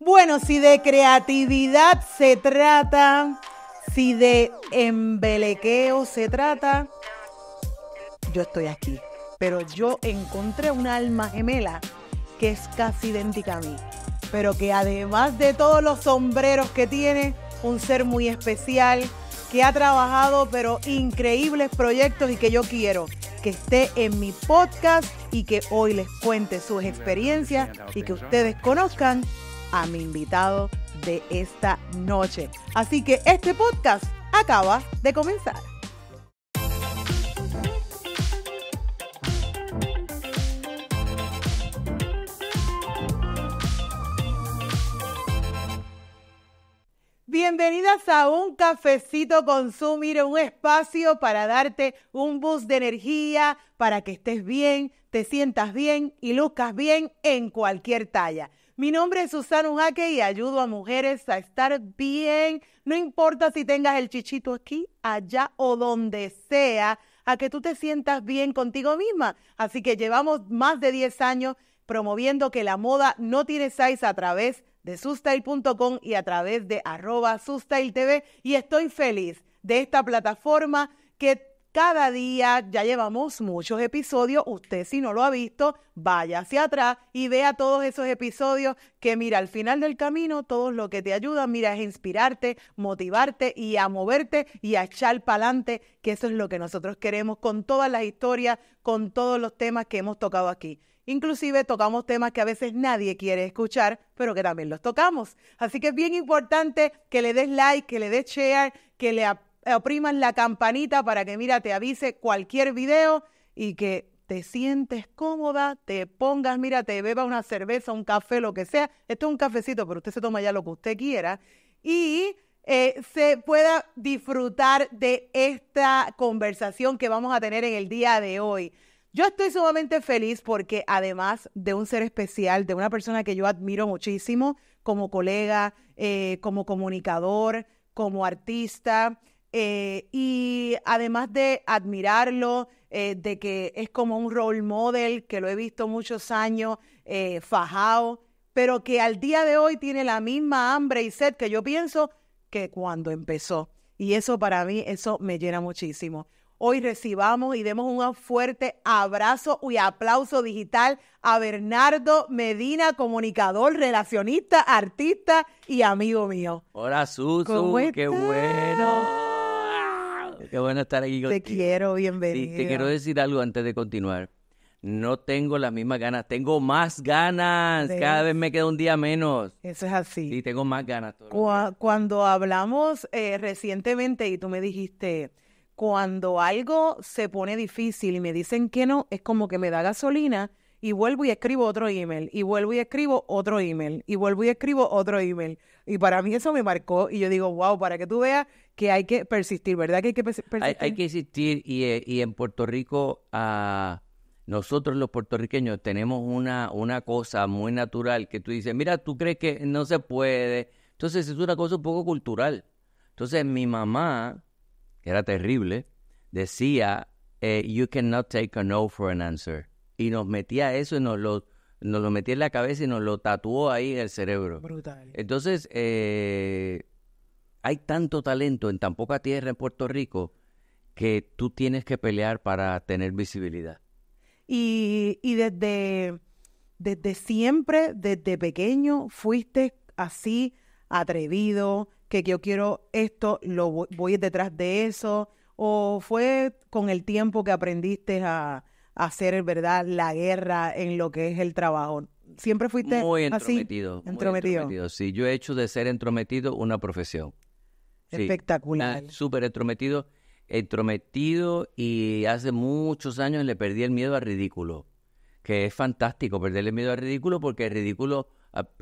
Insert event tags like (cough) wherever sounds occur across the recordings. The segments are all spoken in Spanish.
Bueno, si de creatividad se trata, si de embelequeo se trata, yo estoy aquí. Pero yo encontré una alma gemela que es casi idéntica a mí, pero que además de todos los sombreros que tiene, un ser muy especial, que ha trabajado pero increíbles proyectos y que yo quiero que esté en mi podcast y que hoy les cuente sus experiencias y que ustedes conozcan a mi invitado de esta noche. Así que este podcast acaba de comenzar. Bienvenidas a un cafecito con un espacio para darte un boost de energía, para que estés bien, te sientas bien y luzcas bien en cualquier talla. Mi nombre es Susana Ujaque y ayudo a mujeres a estar bien, no importa si tengas el chichito aquí, allá o donde sea, a que tú te sientas bien contigo misma. Así que llevamos más de 10 años promoviendo que la moda no tiene size a través de Sustail.com y a través de arroba Sustail TV y estoy feliz de esta plataforma que cada día. Ya llevamos muchos episodios. Usted si no lo ha visto, vaya hacia atrás y vea todos esos episodios que mira, al final del camino, todo lo que te ayuda, mira, es inspirarte, motivarte y a moverte y a echar para adelante, que eso es lo que nosotros queremos con todas las historias, con todos los temas que hemos tocado aquí. Inclusive tocamos temas que a veces nadie quiere escuchar, pero que también los tocamos. Así que es bien importante que le des like, que le des share, que le eh, opriman la campanita para que, mira, te avise cualquier video y que te sientes cómoda, te pongas, mira, te beba una cerveza, un café, lo que sea. Esto es un cafecito, pero usted se toma ya lo que usted quiera. Y eh, se pueda disfrutar de esta conversación que vamos a tener en el día de hoy. Yo estoy sumamente feliz porque además de un ser especial, de una persona que yo admiro muchísimo como colega, eh, como comunicador, como artista, eh, y además de admirarlo, eh, de que es como un role model, que lo he visto muchos años, eh, fajado, pero que al día de hoy tiene la misma hambre y sed que yo pienso que cuando empezó. Y eso para mí, eso me llena muchísimo. Hoy recibamos y demos un fuerte abrazo y aplauso digital a Bernardo Medina, comunicador, relacionista, artista y amigo mío. Hola, Susu, qué bueno. Qué bueno estar aquí Te quiero, bienvenido. Te, te quiero decir algo antes de continuar. No tengo las mismas ganas, tengo más ganas. Cada vez me queda un día menos. Eso es así. Y tengo más ganas. cuando hablamos eh, recientemente y tú me dijiste, cuando algo se pone difícil y me dicen que no, es como que me da gasolina y vuelvo y escribo otro email, y vuelvo y escribo otro email, y vuelvo y escribo otro email. Y para mí eso me marcó y yo digo, wow, para que tú veas que hay que persistir, ¿verdad? Que hay que persistir. Hay, que existir y, eh, y, en Puerto Rico uh, nosotros los puertorriqueños tenemos una, una cosa muy natural que tú dices, mira, tú crees que no se puede. Entonces es una cosa un poco cultural. Entonces mi mamá, que era terrible, decía, eh, you cannot take a no for an answer y nos metía eso y nos lo, lo metía en la cabeza y nos lo tatuó ahí en el cerebro. Brutal. Entonces, eh, hay tanto talento en tan poca tierra en Puerto Rico que tú tienes que pelear para tener visibilidad. Y, desde, desde siempre, desde pequeño, fuiste así atrevido, que yo quiero esto, lo voy detrás de eso, o fue con el tiempo que aprendiste a, hacer, ¿verdad?, la guerra en lo que es el trabajo. ¿Siempre fuiste muy entrometido, entrometido. entrometido. Sí, yo he hecho de ser entrometido una profesión. Espectacular. Súper entrometido. Entrometido y hace muchos años le perdí el miedo al ridículo, que es fantástico perderle miedo al ridículo porque el ridículo,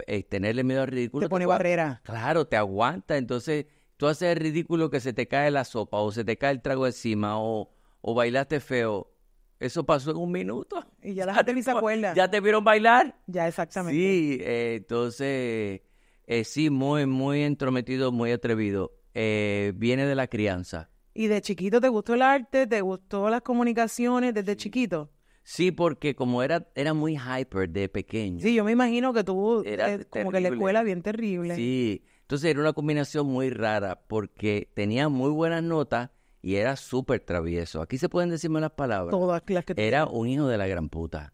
eh, tenerle miedo al ridículo... Te pone barrera. Claro, te aguanta, entonces tú haces el ridículo que se te cae la sopa o se te cae el trago encima o, o bailaste feo eso pasó en un minuto. Y ya la (laughs) gente ni se acuerda. ¿Ya te vieron bailar? Ya, exactamente. Sí, eh, entonces, es eh, sí, muy, muy entrometido, muy atrevido. Eh, viene de la crianza. ¿Y de chiquito te gustó el arte? ¿Te gustó las comunicaciones desde chiquito? Sí, porque como era, era muy hyper de pequeño. Sí, yo me imagino que tuvo como que la escuela bien terrible. Sí, entonces era una combinación muy rara porque tenía muy buenas notas, y era súper travieso. Aquí se pueden decirme las palabras. Todas que Era un hijo de la gran puta.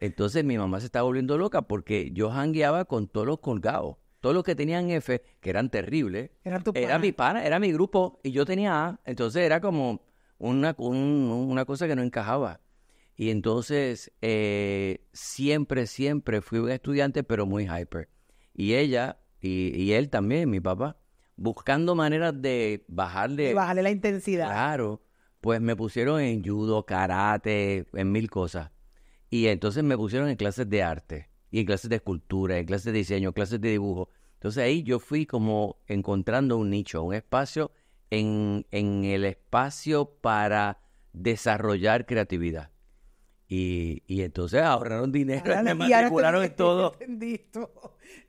Entonces mi mamá se estaba volviendo loca porque yo jangueaba con todos los colgados. Todos los que tenían F, que eran terribles, era, tu era mi pana, era mi grupo, y yo tenía A. Entonces era como una, una cosa que no encajaba. Y entonces eh, siempre, siempre fui un estudiante, pero muy hyper. Y ella, y, y él también, mi papá, buscando maneras de bajarle... bajarle la intensidad. Claro, pues me pusieron en judo, karate, en mil cosas. Y entonces me pusieron en clases de arte, y en clases de escultura, en clases de diseño, clases de dibujo. Entonces ahí yo fui como encontrando un nicho, un espacio en el espacio para desarrollar creatividad. Y, y entonces ahorraron dinero, (laughs) y me matricularon en (laughs) todo.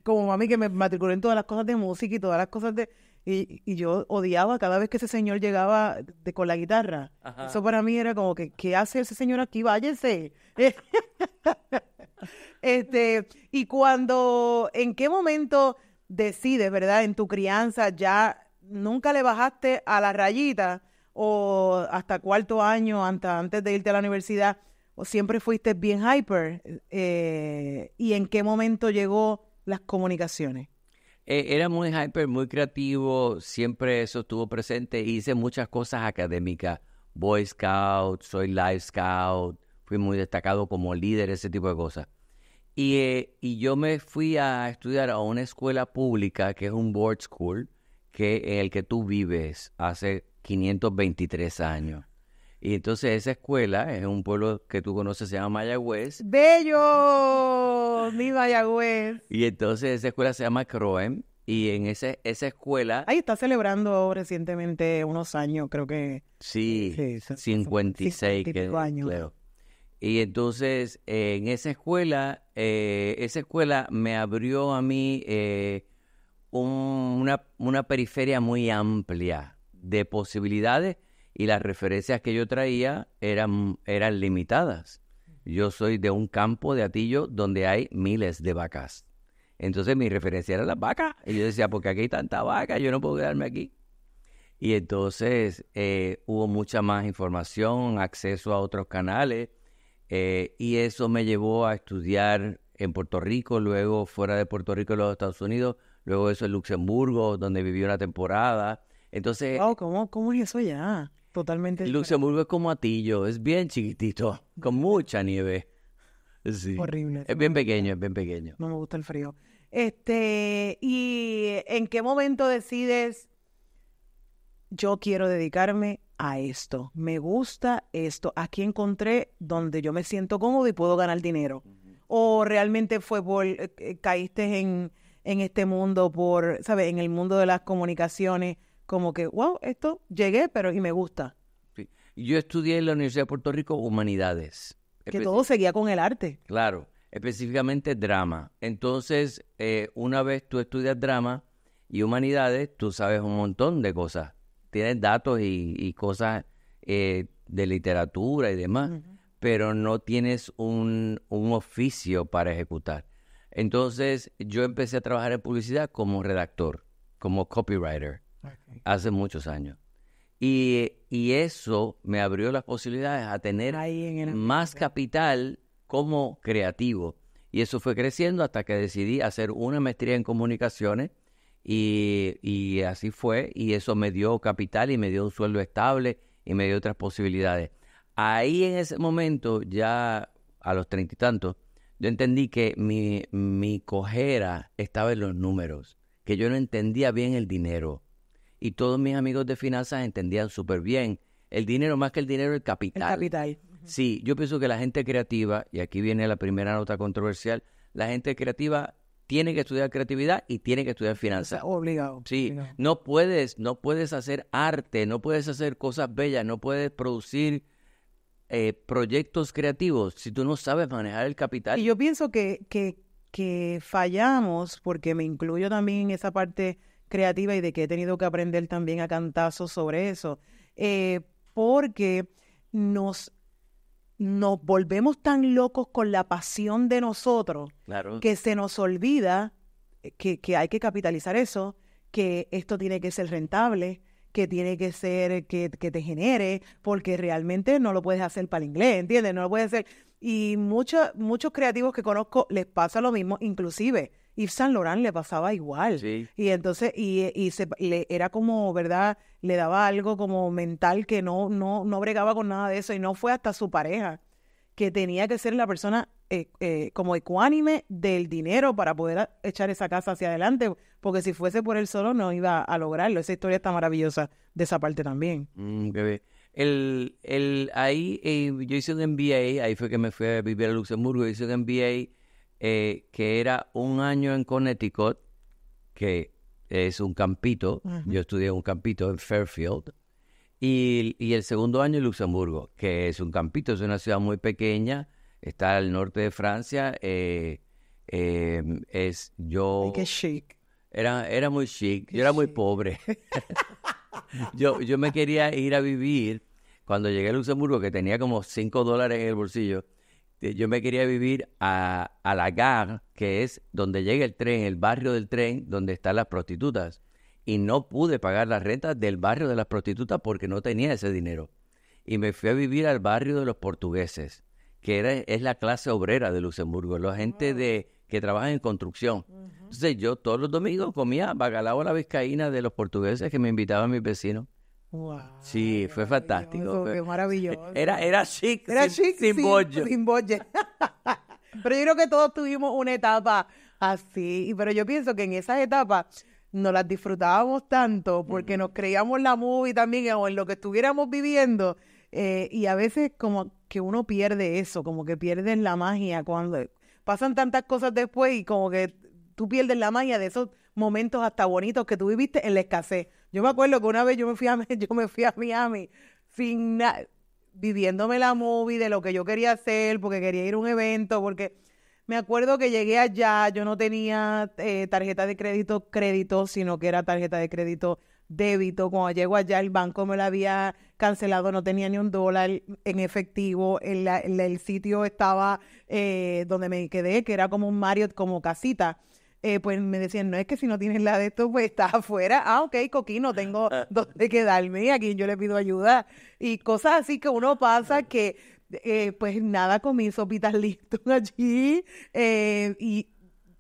Como mami que me matriculó en todas las cosas de música y todas las cosas de... Y, yo odiaba cada vez que ese señor llegaba de, con la guitarra. Eso para mí era como que, ¿qué hace ese señor aquí? Váyese. (laughs) este, y cuando, ¿en qué momento decides, verdad, en tu crianza ya nunca le bajaste a la rayita o hasta cuarto año, antes de irte a la universidad? siempre fuiste bien hyper? Eh, ¿Y en qué momento llegó las comunicaciones? Eh, era muy hyper, muy creativo, siempre eso estuvo presente. Hice muchas cosas académicas, Boy Scout, soy Life Scout, fui muy destacado como líder, ese tipo de cosas. Y, eh, y, yo me fui a estudiar a una escuela pública que es un board school, que en el que tú vives hace 523 años. Y entonces esa escuela es un pueblo que tú conoces, se llama Mayagüez. ¡Bello! Mi Mayagüez. Y entonces esa escuela se llama Croem. Y en ese, esa escuela... Ahí está celebrando recientemente unos años, creo que... Sí, 56. Que, años. Y entonces eh, en esa escuela, eh, esa escuela me abrió a mí eh, una periferia muy amplia de posibilidades y las referencias que yo traía eran, eran limitadas. Yo soy de un campo de Atillo donde hay miles de vacas. Entonces mi referencia era las vacas. Y yo decía, porque aquí hay tanta vaca, yo no puedo quedarme aquí. Y entonces eh, hubo mucha más información, acceso a otros canales. Eh, y eso me llevó a estudiar en Puerto Rico, luego fuera de Puerto Rico, en los Estados Unidos, luego eso en Luxemburgo, donde viví una temporada. Entonces. oh ¿cómo, cómo es eso ya? totalmente. Luxemburgo es como Atillo, es bien chiquitito, con mucha nieve. Horrible. Es bien pequeño, es bien pequeño. No me gusta el frío. Este, ¿y en qué momento decides yo quiero dedicarme a esto? Me gusta esto. Aquí encontré donde yo me siento cómodo y puedo ganar dinero. O realmente fue por eh, caíste en, en este mundo por, ¿sabes? En el mundo de las comunicaciones como que, wow, esto llegué, pero y me gusta. Yo estudié en la Universidad de Puerto Rico Humanidades. Que todo seguía con el arte. Claro, específicamente drama. Entonces, eh, una vez tú estudias drama y humanidades, tú sabes un montón de cosas. Tienes datos y, cosas eh, de literatura y demás, pero no tienes un, un oficio para ejecutar. Entonces, yo empecé a trabajar en publicidad como redactor, como copywriter hace muchos años. Y, y, eso me abrió las posibilidades a tener Ahí en más capital como creativo. Y eso fue creciendo hasta que decidí hacer una maestría en comunicaciones y, y, así fue. Y eso me dio capital y me dio un sueldo estable y me dio otras posibilidades. Ahí en ese momento, ya a los treinta y tantos, yo entendí que mi, mi cojera estaba en los números, que yo no entendía bien el dinero y todos mis amigos de finanzas entendían súper bien. El dinero, más que el dinero, el capital. El capital. Sí, yo pienso que la gente creativa, y aquí viene la primera nota controversial, la gente creativa tiene que estudiar creatividad y tiene que estudiar finanzas. obligado. Sí, no puedes, no puedes hacer arte, no puedes hacer cosas bellas, no puedes producir eh, proyectos creativos si tú no sabes manejar el capital. Y yo pienso que, que, que fallamos, porque me incluyo también en esa parte creativa y de que he tenido que aprender también a cantazos sobre eso, eh, porque nos, nos volvemos tan locos con la pasión de nosotros que se nos olvida eh, que, hay que capitalizar eso, que esto tiene que ser rentable, que tiene que ser que, que te genere, porque realmente no lo puedes hacer para el inglés, ¿entiendes? No lo puedes hacer. Y muchos muchos creativos que conozco les pasa lo mismo, inclusive Yves Saint Laurent le pasaba igual. Y entonces, y, se, le, era como, ¿verdad? Le daba algo como mental que no, no, no bregaba con nada de eso. Y no fue hasta su pareja que tenía que ser la persona eh, eh, como ecuánime del dinero para poder echar esa casa hacia adelante, porque si fuese por él solo no iba a lograrlo. Esa historia está maravillosa de esa parte también. Mm, el, el, ahí eh, yo hice un MBA, ahí fue que me fui a vivir a Luxemburgo, hice un MBA eh, que era un año en Connecticut, que es un campito, yo estudié un campito en Fairfield, y, el segundo año en Luxemburgo, que es un campito, es una ciudad muy pequeña, está al norte de Francia, eh, eh, es yo... Qué chic. Era, era muy chic, yo era muy pobre. (laughs) yo, yo me quería ir a vivir cuando llegué a Luxemburgo, que tenía como 5 dólares en el bolsillo yo me quería vivir a, la gare, que es donde llega el tren, el barrio del tren, donde están las prostitutas. Y no pude pagar la renta del barrio de las prostitutas porque no tenía ese dinero. Y me fui a vivir al barrio de los portugueses, que es la clase obrera de Luxemburgo, la gente ah. de, que trabaja en construcción. Entonces yo todos los domingos comía bacalao a la vizcaína de los portugueses que me invitaban mis vecinos sí, fue fantástico. maravilloso. (laughs) Era, era chic. Era sin, chic sin, (laughs) pero yo creo que todos tuvimos una etapa así. Pero yo pienso que en esas etapas no las disfrutábamos tanto porque nos creíamos la movie también o en lo que estuviéramos viviendo. Eh, y a veces como que uno pierde eso, como que pierden la magia cuando pasan tantas cosas después y como que tú pierdes la magia de esos momentos hasta bonitos que tú viviste en la escasez. Yo me acuerdo que una vez yo me fui a, (laughs) yo me fui a Miami viviéndome la movie de lo que yo quería hacer, porque quería ir a un evento, porque me acuerdo que llegué allá, yo no tenía eh, tarjeta de crédito crédito, sino que era tarjeta de crédito débito. Cuando llego allá, el banco me la había cancelado, no tenía ni un dólar en efectivo. El, sitio estaba eh, donde me quedé, que era como un Marriott, como casita. Eh, pues me decían, no es que si no tienes la de esto, pues estás afuera. Ah, ok, coquino, tengo ah. dónde quedarme, aquí yo le pido ayuda. Y cosas así que uno pasa que, eh, pues nada, con mis sopitas (laughs) listos allí eh, y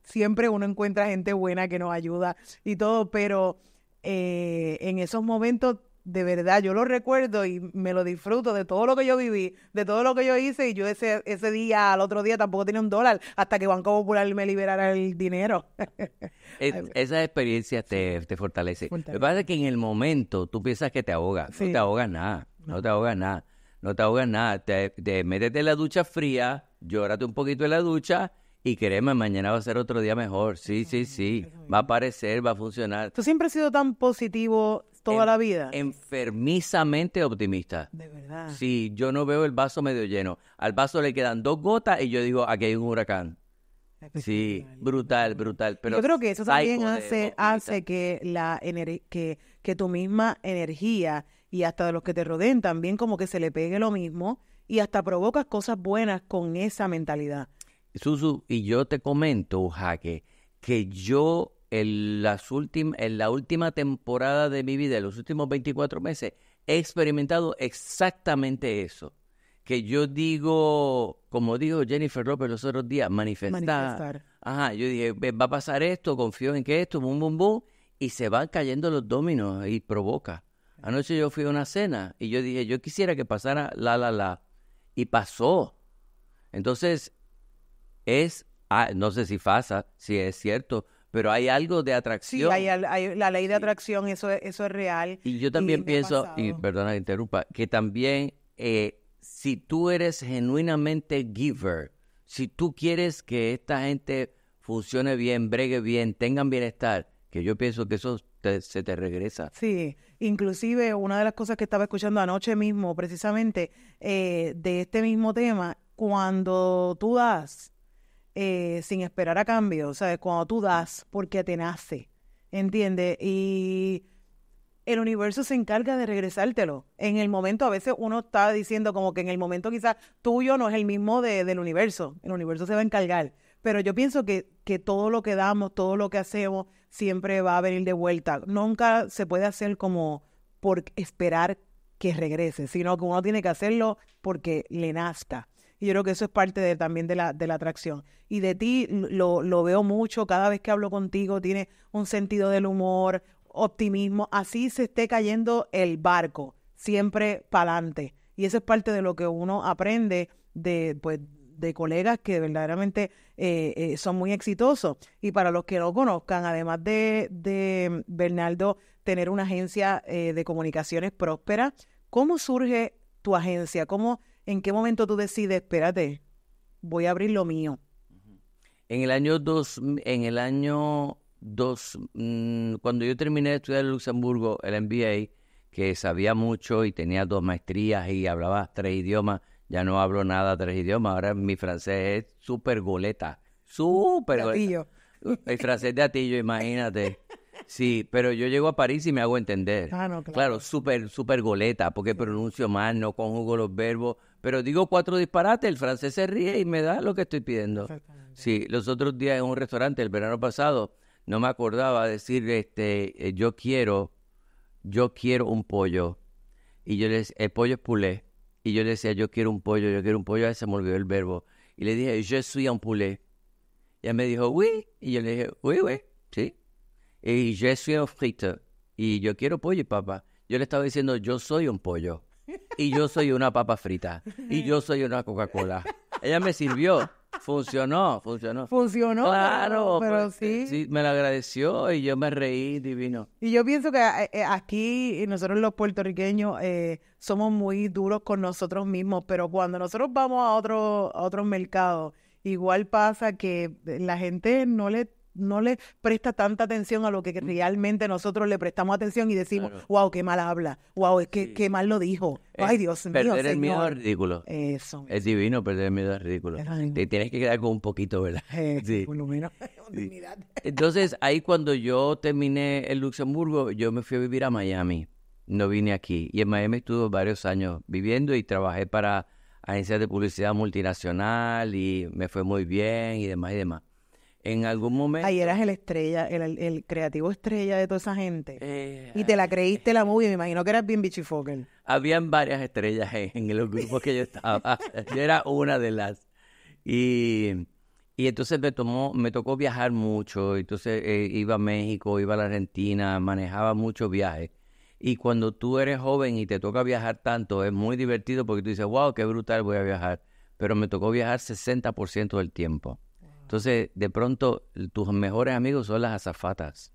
siempre uno encuentra gente buena que nos ayuda y todo, pero en esos momentos de verdad, yo lo recuerdo y me lo disfruto de todo lo que yo viví, de todo lo que yo hice y yo ese, ese día, al otro día tampoco tenía un dólar hasta que Banco Popular me liberara el dinero. (laughs) Esa esas experiencias te, te Fortalece. Lo que pasa es que en el momento tú piensas que te ahoga, no te ahoga nada, no, te ahoga nada, no te ahoga nada, te, métete en la ducha fría, llórate un poquito en la ducha y créeme, mañana va a ser otro día mejor. Sí, sí, sí. Va a aparecer, va a funcionar. Tú siempre has sido tan positivo toda la vida. Enfermizamente optimista. De verdad. Sí, yo no veo el vaso medio lleno. Al vaso le quedan dos gotas y yo digo, aquí hay un huracán. Sí, brutal, brutal. Pero yo creo que eso también hace, que, la que, que tu misma energía y hasta de los que te rodeen también como que se le pegue lo mismo y hasta provocas cosas buenas con esa mentalidad. Susu, y yo te comento, Jaque, que yo en, las en la última temporada de mi vida, en los últimos 24 meses, he experimentado exactamente eso. Que yo digo, como dijo Jennifer López los otros días, manifestar. Ajá, yo dije, va a pasar esto, confío en que esto, bum, bum, bum, y se van cayendo los dominos y provoca. Anoche yo fui a una cena y yo dije, yo quisiera que pasara la, la, la, y pasó. Entonces, es, ah, no sé si pasa, si es cierto, pero hay algo de atracción. Sí, hay, la ley de atracción, eso, eso es real. Y yo también pienso, y perdona que interrumpa, que también eh, si tú eres genuinamente giver, si tú quieres que esta gente funcione bien, bregue bien, tengan bienestar, que yo pienso que eso se te regresa. Sí, inclusive una de las cosas que estaba escuchando anoche mismo, precisamente eh, de este mismo tema, cuando tú das, eh, sin esperar a cambio, ¿sabes? Cuando tú das porque te nace, ¿entiendes? Y el universo se encarga de regresártelo. En el momento, a veces uno está diciendo como que en el momento quizás tuyo no es el mismo del universo, el universo se va a encargar. Pero yo pienso que, que todo lo que damos, todo lo que hacemos, siempre va a venir de vuelta. Nunca se puede hacer como por esperar que regrese, sino que uno tiene que hacerlo porque le nazca. Y yo creo que eso es parte de, también de la, atracción. Y de ti lo, veo mucho, cada vez que hablo contigo tiene un sentido del humor, optimismo, así se esté cayendo el barco, siempre para adelante. Y eso es parte de lo que uno aprende de, pues, de colegas que verdaderamente eh, eh, son muy exitosos. Y para los que no conozcan, además de, de Bernardo tener una agencia eh, de comunicaciones próspera, ¿cómo surge tu agencia? ¿Cómo ¿En qué momento tú decides, espérate, voy a abrir lo mío? En el año dos, en el año dos, mm, cuando yo terminé de estudiar en Luxemburgo, el MBA, que sabía mucho y tenía dos maestrías y hablaba tres idiomas, ya no hablo nada tres idiomas, ahora mi francés es súper goleta, súper goleta. El francés de Atillo, imagínate. Sí, pero yo llego a París y me hago entender. Ah, claro. claro súper, súper goleta, porque pronuncio mal, no conjugo los verbos, pero digo cuatro disparates, el francés se ríe y me da lo que estoy pidiendo. Sí, los otros días en un restaurante, el verano pasado, no me acordaba decir, este, eh, yo quiero, yo quiero un pollo. Y yo les, el pollo es poulet. Y yo le decía, yo quiero un pollo, yo quiero un pollo. se me olvidó el verbo. Y le dije, yo suis un poulet. Y él me dijo, oui. Y yo le dije, oui, oui, sí. Y yo soy un frito. Y yo quiero pollo, papá. Yo le estaba diciendo, yo soy un pollo y yo soy una papa frita y yo soy una Coca-Cola. Ella me sirvió. Funcionó, funcionó. Funcionó. Claro, pero, pues, eh, sí. Me la agradeció y yo me reí divino. Y yo pienso que eh, eh, aquí nosotros los puertorriqueños somos muy duros con nosotros mismos, pero cuando nosotros vamos a otro a otros mercados, igual pasa que la gente no le no le presta tanta atención a lo que realmente nosotros le prestamos atención y decimos, wow, qué mal habla, wow, es que qué mal lo dijo. Ay, Dios mío. Perder el miedo al ridículo. Eso. Es divino perder el miedo al ridículo. Te tienes que quedar con un poquito, ¿verdad? Eh, (laughs) sí. Por lo menos. (laughs) Entonces, ahí cuando yo terminé en Luxemburgo, yo me fui a vivir a Miami. No vine aquí. Y en Miami estuve varios años viviendo y trabajé para agencias de publicidad multinacional y me fue muy bien y demás y demás en algún momento. Ahí eras el estrella, el, creativo estrella de toda esa gente. y te la eh, creíste eh. la movie, me imagino que eras bien fucking Habían varias estrellas en, los grupos que yo estaba. (laughs) yo era una de las. Y, y entonces me, tomó, me tocó viajar mucho. Entonces eh, iba a México, iba a la Argentina, manejaba muchos viajes. Y cuando tú eres joven y te toca viajar tanto, es muy divertido porque tú dices, wow, qué brutal voy a viajar. Pero me tocó viajar 60% del tiempo. Entonces, de pronto, tus mejores amigos son las azafatas.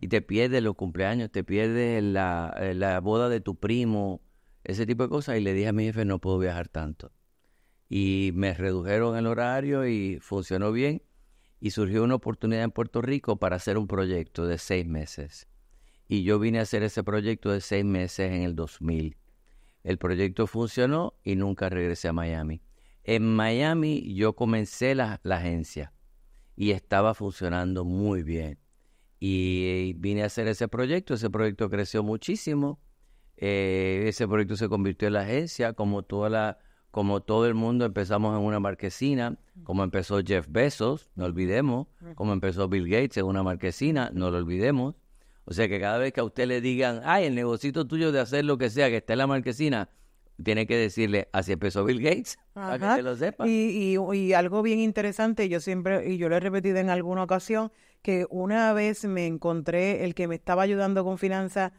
Y te pierdes los cumpleaños, te pierdes eh, la, boda de tu primo, ese tipo de cosas. Y le dije a mi jefe, no puedo viajar tanto. Y me redujeron el horario y funcionó bien. Y surgió una oportunidad en Puerto Rico para hacer un proyecto de seis meses. Y yo vine a hacer ese proyecto de seis meses en el 2000. El proyecto funcionó y nunca regresé a Miami. En Miami yo comencé la, agencia y estaba funcionando muy bien. Y eh, vine a hacer ese proyecto, ese proyecto creció muchísimo, eh, ese proyecto se convirtió en la agencia, como, toda la, como todo el mundo empezamos en una marquesina, mm. como empezó Jeff Bezos, no olvidemos, como empezó Bill Gates en una marquesina, no lo olvidemos. O sea que cada vez que a usted le digan, ay, el negocito tuyo de hacer lo que sea, que está en la marquesina, tiene que decirle, así empezó Bill Gates, que te lo sepa. Y, algo bien interesante, yo siempre, y yo lo he repetido en alguna ocasión, que una vez me encontré, el que me estaba ayudando con finanzas,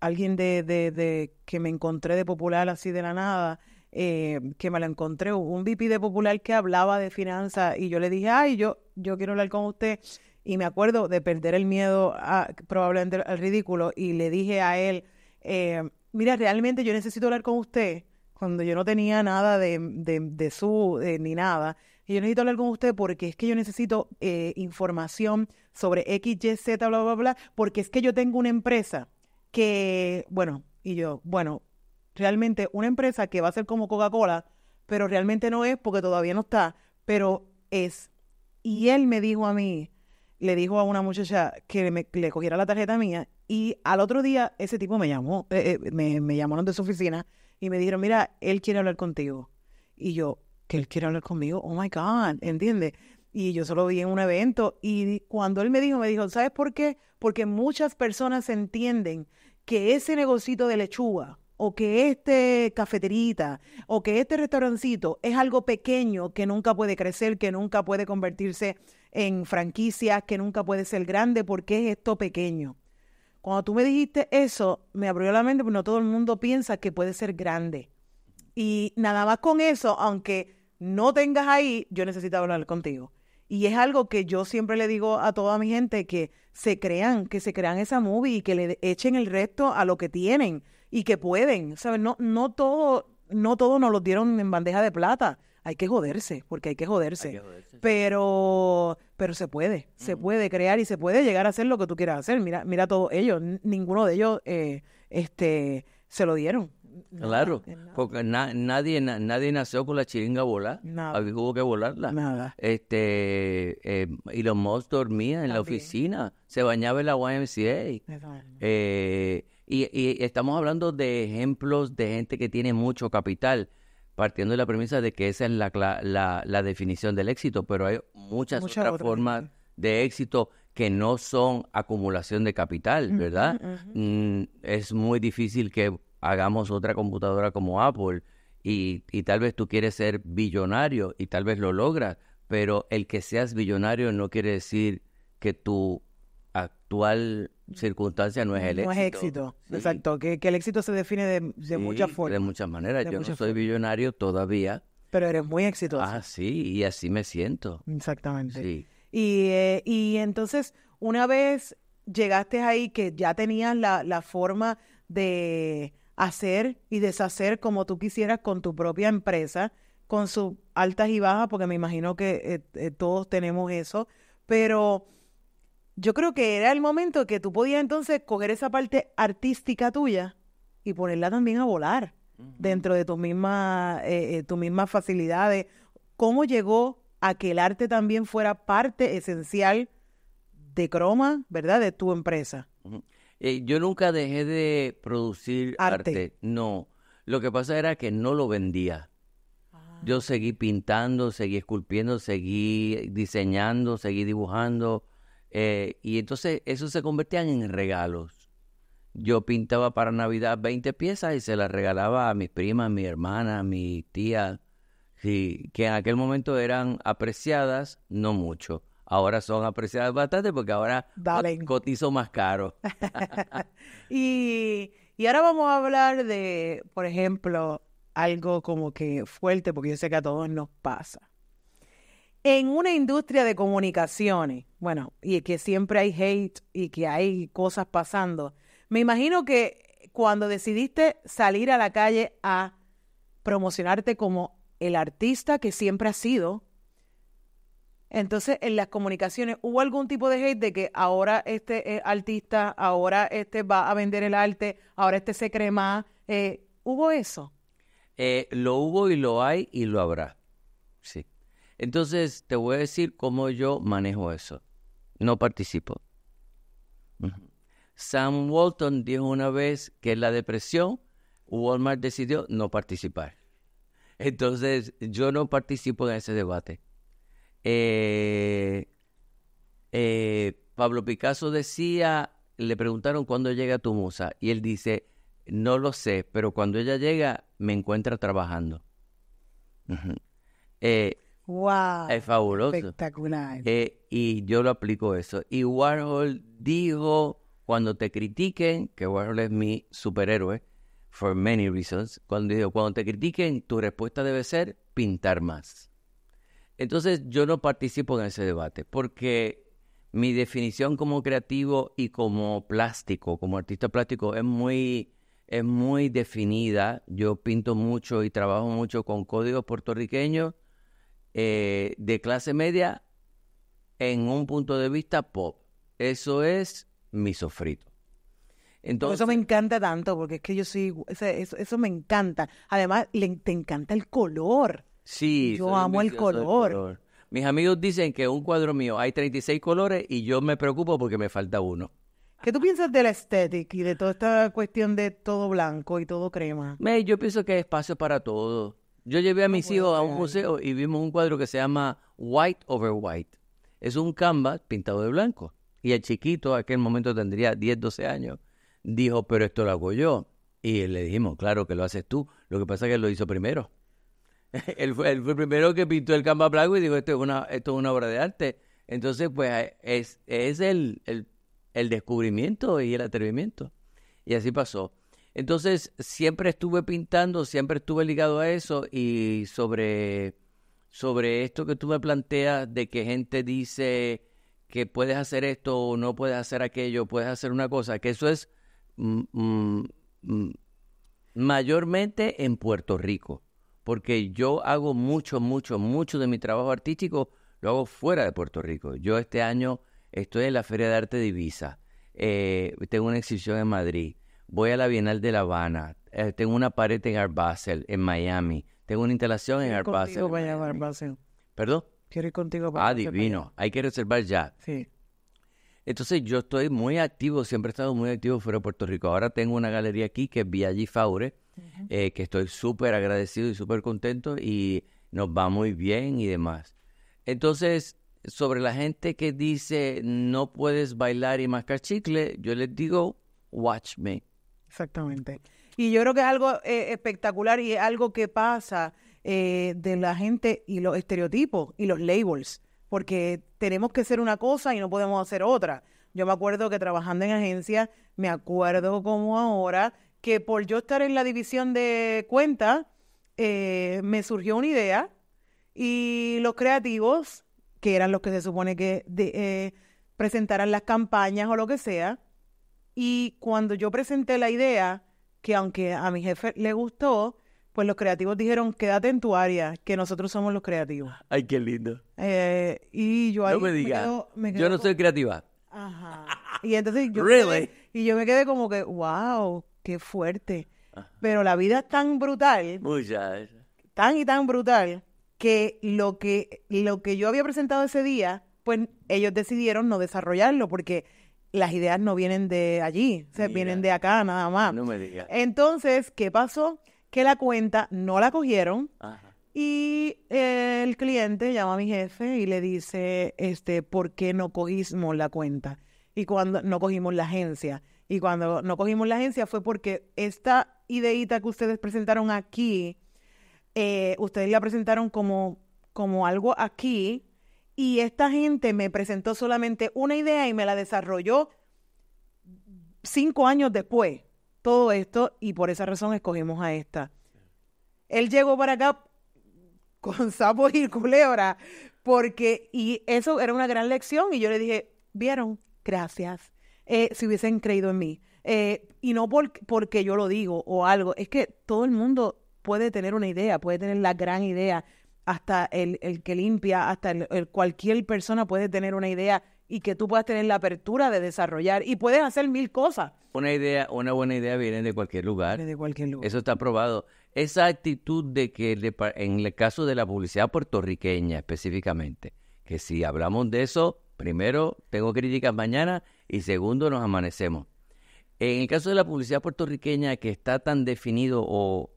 alguien de, de, de, que me encontré de popular así de la nada, eh, que me lo encontré, un VP de popular que hablaba de finanzas, y yo le dije, ay, yo, yo quiero hablar con usted. Y me acuerdo de perder el miedo a, probablemente al ridículo, y le dije a él, eh, mira, realmente yo necesito hablar con usted, cuando yo no tenía nada de, de, su, de, eh, ni nada, y yo necesito hablar con usted porque es que yo necesito eh, información sobre X, Y, Z, bla, bla, bla, porque es que yo tengo una empresa que, bueno, y yo, bueno, realmente una empresa que va a ser como Coca-Cola, pero realmente no es porque todavía no está, pero es. Y él me dijo a mí, le dijo a una muchacha que me, le cogiera la tarjeta mía y al otro día ese tipo me llamó, eh, eh, me, llamaron de su oficina y me dijeron, mira, él quiere hablar contigo. Y yo, que él quiere hablar conmigo, oh my God, entiende Y yo solo vi en un evento y cuando él me dijo, me dijo, ¿sabes por qué? Porque muchas personas entienden que ese negocito de lechuga o que este cafeterita o que este restaurancito es algo pequeño que nunca puede crecer, que nunca puede convertirse en franquicias, que nunca puede ser grande porque es esto pequeño. Cuando tú me dijiste eso, me abrió la mente, porque no todo el mundo piensa que puede ser grande. Y nada más con eso, aunque no tengas ahí, yo necesito hablar contigo. Y es algo que yo siempre le digo a toda mi gente, que se crean, que se crean esa movie y que le echen el resto a lo que tienen y que pueden, ¿sabes? No, no todo, no todo nos lo dieron en bandeja de plata. Hay que joderse, porque hay que joderse. pero, pero se puede, se puede crear y se puede llegar a hacer lo que tú quieras hacer. Mira, mira todos ellos, ninguno de ellos eh, este, se lo dieron. Claro, porque nadie nadie nació con la chiringa volada. Hubo que volarla. Nada. Este, eh, los Musk dormía en la oficina, se bañaba en la YMCA. Eh, y, estamos hablando de ejemplos de gente que tiene mucho capital, partiendo de la premisa de que esa es la, la, definición del éxito, pero hay muchas otras formas de éxito que no son acumulación de capital, ¿verdad? Mm, es muy difícil que hagamos otra computadora como Apple y, y tal vez tú quieres ser billonario y tal vez lo logras, pero el que seas billonario no quiere decir que tú actual circunstancia no es el éxito. No es éxito, exacto. Que, el éxito se define de, muchas formas. De muchas maneras. Yo no soy billonario todavía. Pero eres muy exitoso. Ah, sí, y así me siento. Exactamente. Sí. Y, eh, entonces, una vez llegaste ahí, que ya tenías la, forma de hacer y deshacer como tú quisieras con tu propia empresa, con sus altas y bajas, porque me imagino que eh, eh, todos tenemos eso, pero yo creo que era el momento que tú podías entonces coger esa parte artística tuya y ponerla también a volar dentro de tus mismas eh, eh mismas facilidades. ¿Cómo llegó a que el arte también fuera parte esencial de Croma, verdad, de tu empresa? Eh, yo nunca dejé de producir arte. No, lo que pasa era que no lo vendía. Ah. Yo seguí pintando, seguí esculpiendo, seguí diseñando, seguí dibujando eh, y entonces eso se convertía en regalos. Yo pintaba para Navidad 20 piezas y se las regalaba a mis primas, mi hermana, mi tía, que en aquel momento eran apreciadas, no mucho. Ahora son apreciadas bastante porque ahora cotizo más caro. (laughs) y, y ahora vamos a hablar de, por ejemplo, algo como que fuerte, porque yo sé que a todos nos pasa en una industria de comunicaciones, bueno, y que siempre hay hate y que hay cosas pasando, me imagino que cuando decidiste salir a la calle a promocionarte como el artista que siempre has sido, entonces en las comunicaciones hubo algún tipo de hate de que ahora este es artista, ahora este va a vender el arte, ahora este se crema. Eh, ¿Hubo eso? Eh, lo hubo y lo hay y lo habrá. Sí. Entonces, te voy a decir cómo yo manejo eso. No participo. Sam Walton dijo una vez que en la depresión, Walmart decidió no participar. Entonces, yo no participo en ese debate. Eh, eh, Pablo Picasso decía, le preguntaron cuándo llega tu musa, y él dice, no lo sé, pero cuando ella llega, me encuentra trabajando. ¡Wow! Es fabuloso. Espectacular. Eh, y yo lo aplico eso. Y Warhol dijo, cuando te critiquen, que Warhol es mi superhéroe, for many reasons, cuando dijo cuando te critiquen, tu respuesta debe ser pintar más. Entonces yo no participo en ese debate porque mi definición como creativo y como plástico, como artista plástico, es muy, es muy definida. Yo pinto mucho y trabajo mucho con códigos puertorriqueños eh, de clase media en un punto de vista pop. Eso es mi sofrito. Entonces, eso me encanta tanto, porque es que yo soy, eso, me encanta. Además, le, te encanta el color. Sí. Yo amo el color. Mis amigos dicen que un cuadro mío hay 36 colores y yo me preocupo porque me falta uno. ¿Qué tú piensas de la estética y de toda esta cuestión de todo blanco y todo crema? Me, yo pienso que hay espacio para todo. Yo llevé a mis hijos a un museo y vimos un cuadro que se llama White Over White. Es un canvas pintado de blanco. Y el chiquito, en aquel momento tendría 10, 12 años, dijo, pero esto lo hago yo. Y le dijimos, claro que lo haces tú. Lo que pasa es que él lo hizo primero. (laughs) él, fue, el primero que pintó el canvas blanco y dijo, esto es una, esto es una obra de arte. Entonces, pues, es, el, el, el descubrimiento y el atrevimiento. Y así pasó. Entonces, siempre estuve pintando, siempre estuve ligado a eso y sobre, sobre esto que tú me planteas de que gente dice que puedes hacer esto o no puedes hacer aquello, puedes hacer una cosa, que eso es mm, mm, mm, mayormente en Puerto Rico, porque yo hago mucho, mucho, mucho de mi trabajo artístico, lo hago fuera de Puerto Rico. Yo este año estoy en la Feria de Arte de Ibiza, eh, tengo una exhibición en Madrid voy a la Bienal de La Habana, eh, tengo una pared en Basel en Miami, tengo una instalación en Arbacel. Contigo ¿Perdón? Quiero ir contigo para Ah, divino. Hay que reservar ya. Sí. Entonces yo estoy muy activo, siempre he estado muy activo fuera de Puerto Rico. Ahora tengo una galería aquí que es Viaggi Faure, eh, que estoy súper agradecido y súper contento y nos va muy bien y demás. Entonces, sobre la gente que dice no puedes bailar y mascar chicle, yo les digo, watch me. Exactamente. Y yo creo que es algo eh, espectacular y es algo que pasa eh, de la gente y los estereotipos y los labels, porque tenemos que ser una cosa y no podemos hacer otra. Yo me acuerdo que trabajando en agencia, me acuerdo como ahora, que por yo estar en la división de cuentas, eh, me surgió una idea y los creativos, que eran los que se supone que presentaran las campañas o lo que sea, y cuando yo presenté la idea, que aunque a mi jefe le gustó, pues los creativos dijeron, quédate en tu área, que nosotros somos los creativos. Ay, qué lindo. Eh, y yo no me, digas, yo no soy creativa. Ajá. Y entonces yo, really? y yo me quedé como que, wow, qué fuerte. Pero la vida es tan brutal. Muchas. Tan y tan brutal que lo que, lo que yo había presentado ese día, pues ellos decidieron no desarrollarlo porque las ideas no vienen de allí, se vienen de acá nada más. No me Entonces, ¿qué pasó? Que la cuenta no la cogieron y eh, el cliente llama a mi jefe y le dice, este, ¿por qué no cogimos la cuenta? Y cuando no cogimos la agencia. Y cuando no cogimos la agencia fue porque esta ideita que ustedes presentaron aquí, eh, ustedes la presentaron como, como algo aquí, y esta gente me presentó solamente una idea y me la desarrolló cinco años después todo esto y por esa razón escogimos a esta. Él llegó para acá con sapos y culebra porque y eso era una gran lección y yo le dije, vieron, gracias, eh, si hubiesen creído en mí. Eh, y no porque yo lo digo o algo, es que todo el mundo puede tener una idea, puede tener la gran idea, hasta el, que limpia, hasta el, cualquier persona puede tener una idea y que tú puedas tener la apertura de desarrollar y puedes hacer mil cosas. Una idea, una buena idea viene de cualquier lugar. de cualquier lugar. Eso está probado. Esa actitud de que en el caso de la publicidad puertorriqueña específicamente, que si hablamos de eso, primero tengo críticas mañana y segundo nos amanecemos. En el caso de la publicidad puertorriqueña que está tan definido o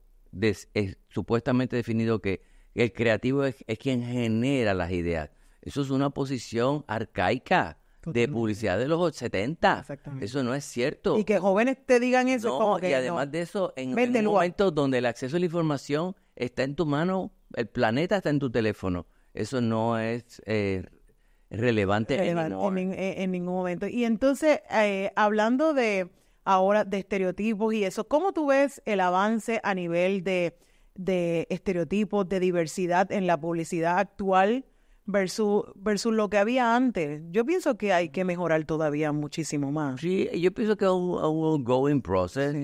supuestamente definido que el creativo es, quien genera las ideas. Eso es una posición arcaica. de publicidad de los 70. Exactamente. Eso no es cierto. Y que jóvenes te digan eso. como que y además de eso, en, en momento donde el acceso a la información está en tu mano, el planeta está en tu teléfono. Eso no es eh, relevante, en, ningún momento. Y entonces, eh, hablando de ahora de estereotipos y eso, ¿cómo tú ves el avance a nivel de de estereotipos, de diversidad en la publicidad actual versus, versus lo que había antes. Yo pienso que hay que mejorar todavía muchísimo más. Sí, yo pienso que es un ongoing process.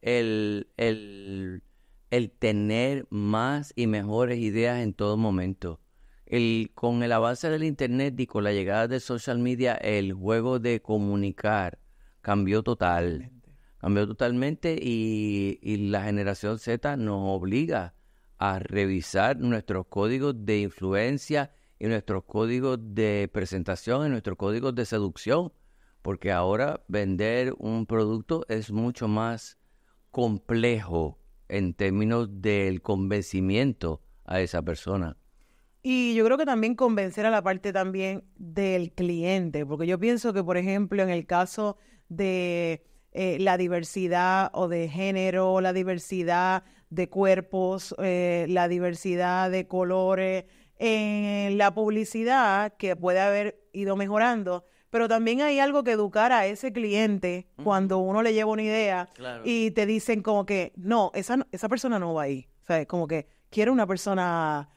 El, el, el tener más y mejores ideas en todo momento. El, con el avance del Internet y con la llegada de social media, el juego de comunicar cambió total. Cambió totalmente y, la generación Z nos obliga a revisar nuestros códigos de influencia y nuestros códigos de presentación y nuestros códigos de seducción, porque ahora vender un producto es mucho más complejo en términos del convencimiento a esa persona. Y yo creo que también convencer a la parte también del cliente, porque yo pienso que, por ejemplo, en el caso de eh, la diversidad o de género, la diversidad de cuerpos, eh, la diversidad de colores, en eh, la publicidad que puede haber ido mejorando. Pero también hay algo que educar a ese cliente cuando uno le lleva una idea y te dicen como que, no, esa, persona no va ahí. O sea, como que quiere una persona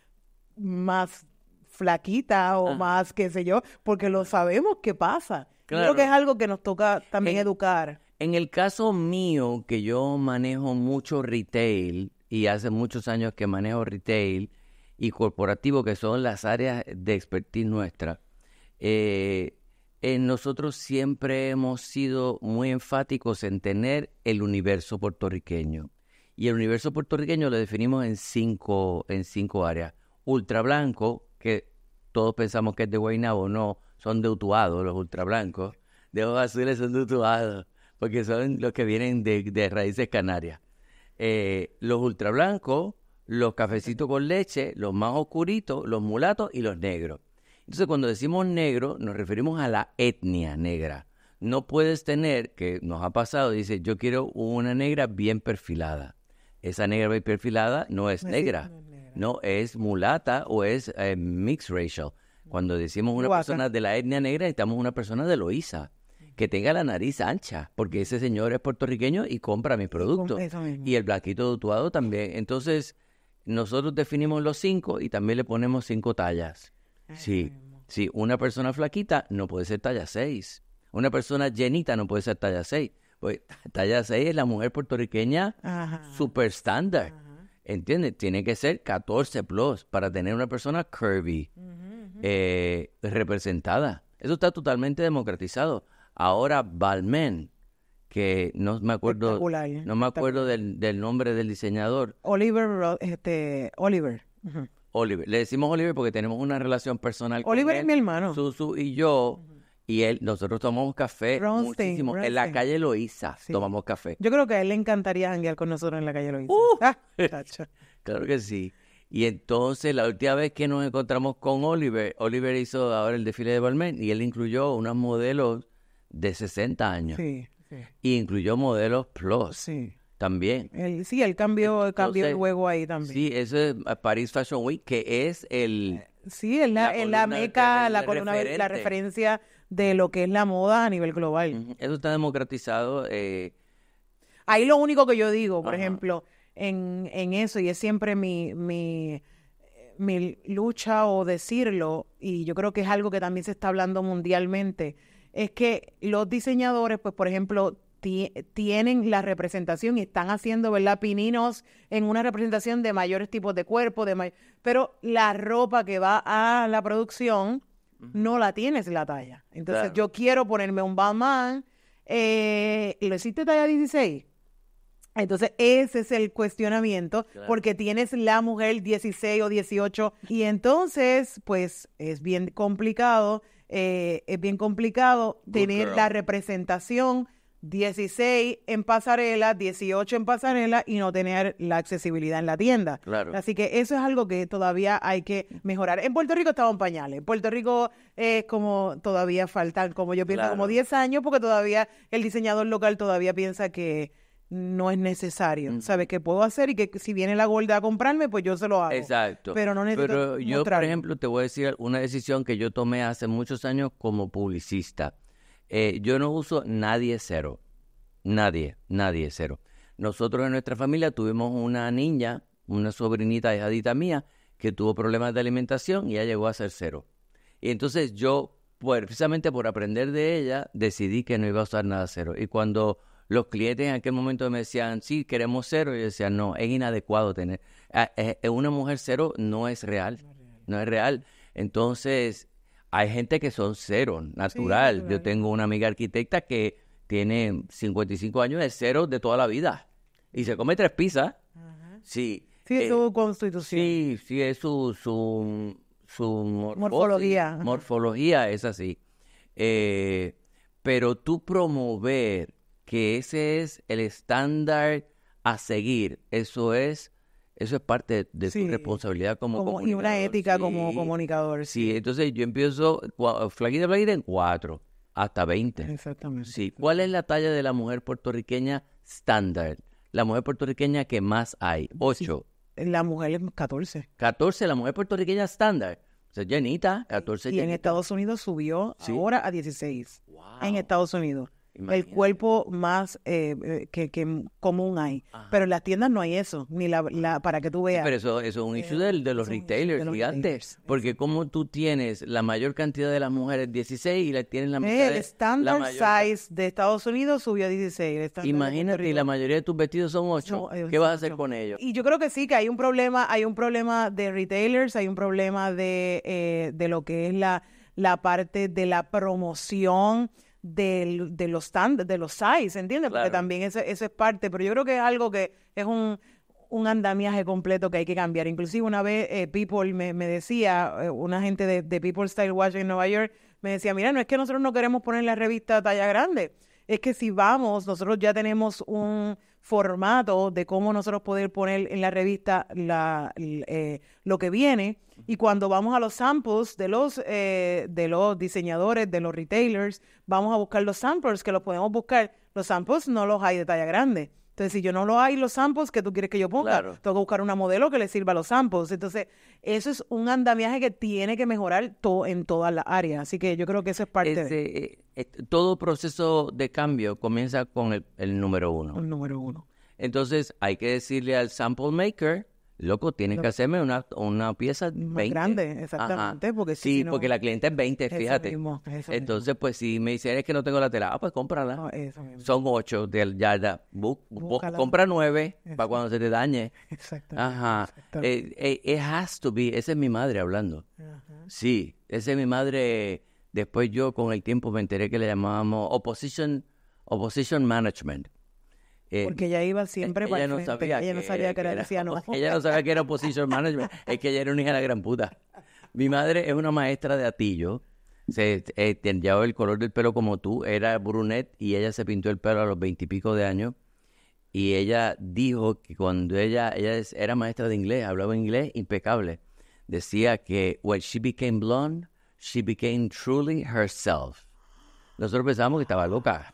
más flaquita o más qué sé yo, porque lo sabemos que pasa. Creo que es algo que nos toca también educar. En el caso mío, que yo manejo mucho retail y hace muchos años que manejo retail y corporativo, que son las áreas de expertise nuestra, eh, eh nosotros siempre hemos sido muy enfáticos en tener el universo puertorriqueño. Y el universo puertorriqueño lo definimos en cinco, en cinco áreas. Ultra blanco, que todos pensamos que es de Guaynabo, no, son de Utuado, los ultra blancos. De ojos azules son de porque son los que vienen de, de raíces canarias. Eh, los ultrablancos, los cafecitos con leche, los más oscuritos, los mulatos y los negros. Entonces, cuando decimos negro, nos referimos a la etnia negra. No puedes tener, que nos ha pasado, dice, yo quiero una negra bien perfilada. Esa negra bien perfilada no es, negra, no es mulata o es mix eh, mixed racial. Cuando decimos una persona de la etnia negra, estamos una persona de Loíza que tenga la nariz ancha, porque ese señor es puertorriqueño y compra mi producto. Y el blaquito dotuado también. Entonces, nosotros definimos los cinco y también le ponemos cinco tallas. Ah, sí, sí, una persona flaquita no puede ser talla seis. Una persona llenita no puede ser talla seis. Pues, (laughs) talla 6 es la mujer puertorriqueña super estándar. ¿Entiendes? Tiene que ser 14 plus para tener una persona curvy, eh, representada. Eso está totalmente democratizado. Ahora Balmain, que no me acuerdo, ¿eh? no me acuerdo del, nombre del diseñador. Oliver, este, Oliver. Oliver. Le decimos Oliver porque tenemos una relación personal. Oliver él, es mi hermano. Susu y yo. Y él, nosotros tomamos café muchísimo. En la calle Loíza tomamos café. Yo creo que a él le encantaría hanguear con nosotros en la calle Loíza. Uh. Ah, (laughs) claro que sí. Y entonces, la última vez que nos encontramos con Oliver, Oliver hizo ahora el desfile de Balmain y él incluyó unas modelos de 60 años. Y incluyó modelos Plus. Sí. También. sí, él cambió, el, cambió de juego ahí también. Sí, eso es Paris Fashion Week, que es el... Eh, sí, es la, meca, la, columna, la referencia de lo que es la moda a nivel global. Eso está democratizado. Eh. Ahí lo único que yo digo, por ejemplo, en, en, eso, y es siempre mi, mi, mi lucha o decirlo, y yo creo que es algo que también se está hablando mundialmente, es que los diseñadores, pues por ejemplo, tienen la representación y están haciendo, ¿verdad? Pininos en una representación de mayores tipos de cuerpo, de pero la ropa que va a la producción no la tienes la talla. Entonces yo quiero ponerme un Batman, eh, ¿lo hiciste talla 16? Entonces ese es el cuestionamiento, porque tienes la mujer 16 o 18 y entonces pues es bien complicado eh, es bien complicado tener la representación 16 en pasarela, 18 en pasarela y no tener la accesibilidad en la tienda. Así que eso es algo que todavía hay que mejorar. En Puerto Rico estaba pañales. En Puerto Rico es como todavía faltan, como yo pienso, como 10 años porque todavía el diseñador local todavía piensa que no es necesario. Mm. sabe ¿Sabes qué puedo hacer? Y que si viene la gorda a comprarme, pues yo se lo hago. Exacto. Pero no necesito. Pero yo, por ejemplo, te voy a decir una decisión que yo tomé hace muchos años como publicista. Eh, yo no uso nadie cero. Nadie, nadie cero. Nosotros en nuestra familia tuvimos una niña, una sobrinita hijadita mía, que tuvo problemas de alimentación y ya llegó a ser cero. Y entonces yo, precisamente por aprender de ella, decidí que no iba a usar nada cero. Y cuando los clientes en aquel momento me decían, sí, queremos cero. Y yo decía, no, es inadecuado tener. Ah, eh, eh, una mujer cero no es real, no es real. Entonces, hay gente que son cero, natural. Yo tengo una amiga arquitecta que tiene 55 años, es cero de toda la vida. Y se come tres pizzas. Sí. Sí, es eh, su constitución. Sí, sí, es su, oh, morfología. Morfología es así. pero tú promover que ese es el estándar a seguir. Eso es, eso es parte de su responsabilidad como, comunicador. Y una ética como comunicador. Sí. entonces yo empiezo flaquita, flaquita en cuatro, hasta veinte. Exactamente. Sí, ¿cuál es la talla de la mujer puertorriqueña estándar? La mujer puertorriqueña que más hay, ocho. La mujer es 14. 14, la mujer puertorriqueña estándar. O sea, llenita, 14. Y en Estados Unidos subió ahora a 16. En Estados Unidos el cuerpo más eh, eh, que, común hay. Pero en las tiendas no hay eso, ni la, para que tú veas. pero eso, eh, es un issue de los retailers, Porque como tú tienes la mayor cantidad de las mujeres, 16, y la tienen la mujeres. El standard size de Estados Unidos subió a 16. Imagínate, y la mayoría de tus vestidos son 8. ¿Qué vas a hacer con ellos? Y yo creo que sí, que hay un problema, hay un problema de retailers, hay un problema de, de lo que es la, la parte de la promoción de, los stand, de los size, ¿entiendes? Porque también eso, es parte, pero yo creo que es algo que es un, andamiaje completo que hay que cambiar. Inclusive una vez eh, People me, me decía, eh, una gente de, de People Style Watch en Nueva York, me decía, mira, no es que nosotros no queremos poner la revista talla grande, es que si vamos, nosotros ya tenemos un formato de cómo nosotros poder poner en la revista la, eh, lo que viene y cuando vamos a los samples de los, eh, de los diseñadores, de los retailers, vamos a buscar los samples que los podemos buscar. Los samples no los hay de talla grande entonces, si yo no lo hay, los samples que tú quieres que yo ponga, tengo que buscar una modelo que le sirva a los samples. Entonces, eso es un andamiaje que tiene que mejorar todo en toda la área. Así que yo creo que eso es parte de... Eh, eh, todo proceso de cambio comienza con el número uno. El número uno. Entonces, hay que decirle al sample maker, Loco, tienes que hacerme una, una pieza grande, exactamente. Porque si no, porque la cliente es 20, fíjate. Entonces, pues si me dicen es que no tengo la tela, ah, pues cómprala. Son 8 del yarda. compra 9 para cuando se te dañe. Exactamente. Ajá. Eh, eh, has to be. Esa es mi madre hablando. Ajá. Sí, esa es mi madre. Después yo con el tiempo me enteré que le llamábamos opposition, opposition management eh, porque ella iba e-, siempre para ella no sabía que, era, que (laughs) Ella no sabía que era position management. (laughs) es que ella era una hija de la gran puta. Mi madre es una maestra de atillo. Se eh, tenía el color del pelo como tú. Era brunette y ella se pintó el pelo a los veintipico de años. Y ella dijo que cuando ella, ella era maestra de inglés, hablaba inglés impecable. Decía que when she became blonde, she became truly herself. Nosotros pensábamos que estaba loca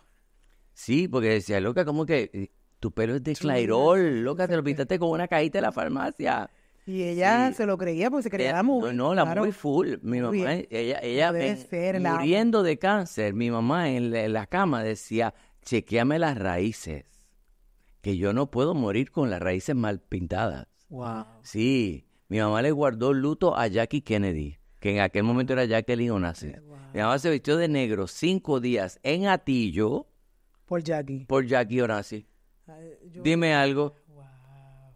Sí, porque decía, loca, como que eh, tu pelo es de Clairol, loca, te lo pintaste con una cajita de la farmacia. Y ella se lo creía porque se creía muy. No, no, la muy full. Mi mamá, eh, ella, ella muriendo de cáncer, mi mamá en la, cama decía, chequeame las raíces, que yo no puedo morir con las raíces mal pintadas. Wow. Sí, mi mamá le guardó luto a Jackie Kennedy, que en aquel momento era Jackie Onassis. Wow. Mi mamá se vistió de negro cinco días en Atillo por Jackie. Por Jackie ahora sí. Dime algo. Wow,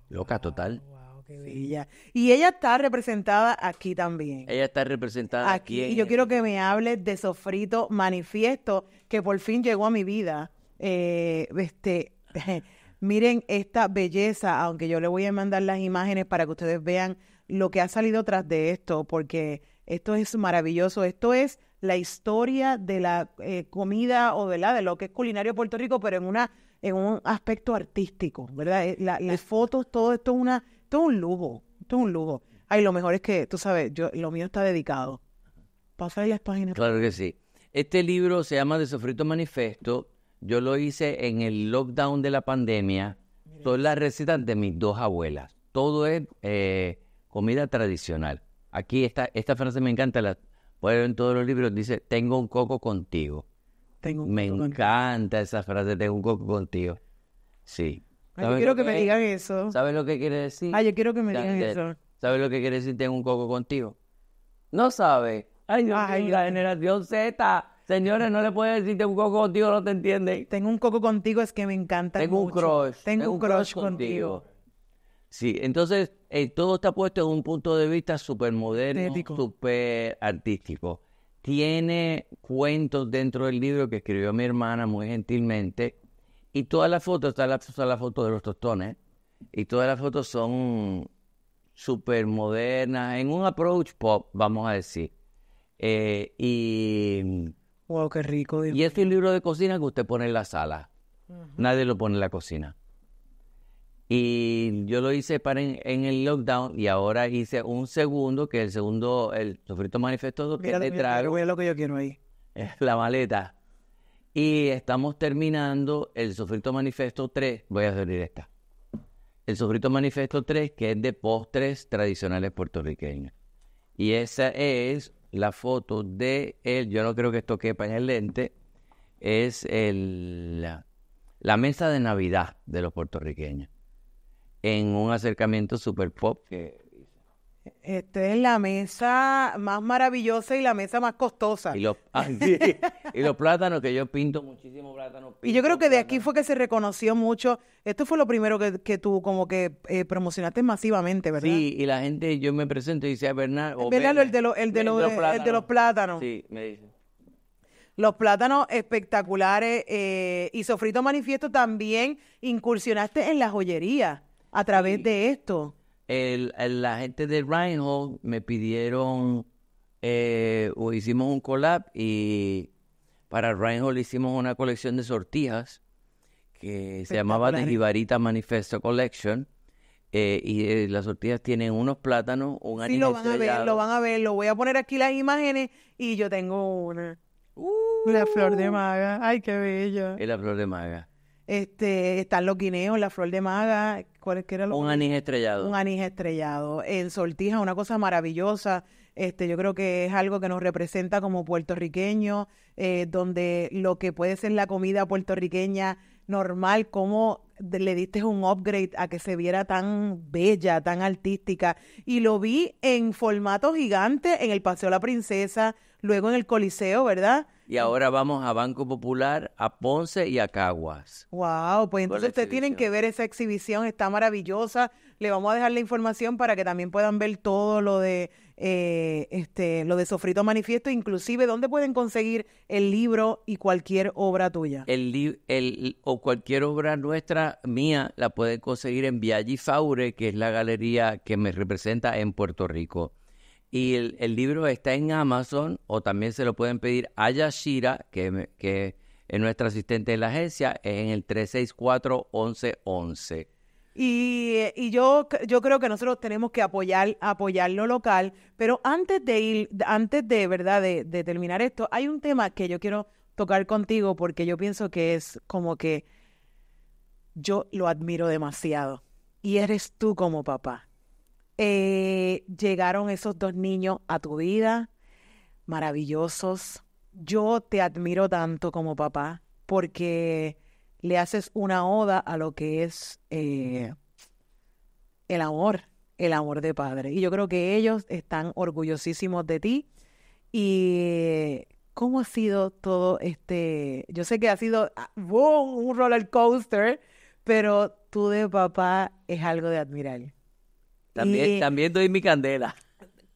Loca total. wow, qué Y ella está representada aquí también. Ella está representada aquí. Y yo quiero que me hables de Sofrito Manifiesto, que por fin llegó a mi vida. Eh, este, (laughs) miren esta belleza, aunque yo le voy a mandar las imágenes para que ustedes vean lo que ha salido tras de esto, porque esto es maravilloso. Esto es la historia de la eh, comida o de, la, de lo que es culinario Puerto Rico, pero en, una, en un aspecto artístico, ¿verdad? Eh, las fotos, todo esto es, una, todo un lujo. todo un lujo. Ay, lo mejor es que, tú sabes, yo, lo mío está dedicado. Pasa ahí las páginas. Claro que sí. Este libro se llama De Sofrito Manifesto. Yo lo hice en el lockdown de la pandemia. Son las recetas de mis dos abuelas. Todo es eh, comida tradicional. Aquí está, esta frase me encanta, la puedo ver en todos los libros, dice, tengo un coco contigo. Tengo me encanta esa frase, tengo un coco contigo. Sí. Ay, yo quiero que, me digan eso. ¿Sabes lo que quiere decir? Ay, yo quiero que me digan eso. ¿Sabes lo que quiere decir tengo un coco contigo? No sabe. Ay, la generación Z. Señores, no le puede decir tengo un coco contigo, no te entiende Tengo un coco contigo, es que me encanta. Tengo mucho. un crush. Tengo, un crush, contigo. Sí, entonces eh, todo está puesto en un punto de vista súper moderno, súper artístico. Tiene cuentos dentro del libro que escribió mi hermana muy gentilmente. Y todas las fotos, están la, la foto de los tostones. Y todas las fotos son súper modernas, en un approach pop, vamos a decir. Eh, y. ¡Wow, qué rico! Y es un libro de cocina que usted pone en la sala. Nadie lo pone en la cocina. Y yo lo hice para en, el lockdown y ahora hice un segundo, que el segundo, el sofrito manifesto que te traigo. lo que yo quiero ahí. (laughs) Es la maleta. Y estamos terminando el sofrito manifesto 3. Voy a abrir esta. El sofrito manifesto 3, que es de postres tradicionales puertorriqueños. Y esa es la foto de él. Yo no creo que esto quepa en el lente. Es el, la mesa de Navidad de los puertorriqueños en un acercamiento super pop que esta es la mesa más maravillosa y la mesa más costosa. Y (laughs) ah, los, plátanos, que yo pinto muchísimo plátanos. y yo creo que de aquí fue que se reconoció mucho. Esto fue lo primero que, que tú como que eh, promocionaste masivamente, ¿verdad? Sí, y la gente, yo me presento y dice, Bernardo. Ah, Bernardo, el de, el, los, el de eh, los plátanos. Sí, me dice. Los plátanos espectaculares. Eh, y Sofrito Manifiesto también incursionaste en la joyería a través de esto. El, la gente de Reinhold me pidieron, eh, o hicimos un collab y para Reinhold hicimos una colección de sortijas que se llamaba The Manifesto Collection. Eh, y eh, las sortillas tienen unos plátanos, un Y lo van a ver, lo van a ver. Lo voy a poner aquí las imágenes y yo tengo una. Uh, flor de maga. Ay, qué bella. Es la flor de maga. Este, están los guineos, la flor de maga, ¿cuál era lo Un anís estrellado. Un anís estrellado. en sortija, una cosa maravillosa. Este, yo creo que es algo que nos representa como puertorriqueños, eh, donde lo que puede ser la comida puertorriqueña normal, como le diste un upgrade a que se viera tan bella, tan artística. Y lo vi en formato gigante en el Paseo La Princesa, luego en el Coliseo, ¿verdad? y ahora vamos a Banco Popular, a Ponce y a Caguas. Wow, pues entonces ustedes tienen que ver esa exhibición, está maravillosa. Le vamos a dejar la información para que también puedan ver todo lo de eh, este, lo de Sofrito Manifiesto, inclusive dónde pueden conseguir el libro y cualquier obra tuya. El, el o cualquier obra nuestra mía la pueden conseguir en Viaggi Faure, que es la galería que me representa en Puerto Rico. Y el, libro está en Amazon o también se lo pueden pedir a Yashira, que, que es nuestra asistente de la agencia, en el 364-1111. Y, y yo, creo que nosotros tenemos que apoyar, apoyar lo local, pero antes de ir, antes de verdad de terminar esto, hay un tema que yo quiero tocar contigo porque yo pienso que es como que yo lo admiro demasiado. Y eres tú como papá. Eh, llegaron esos dos niños a tu vida, maravillosos. Yo te admiro tanto como papá porque le haces una oda a lo que es eh, el amor, el amor de padre. Y yo creo que ellos están orgullosísimos de ti. Y cómo ha sido todo este, yo sé que ha sido ah, un roller coaster, pero tú de papá es algo de admirar. También, doy mi candela.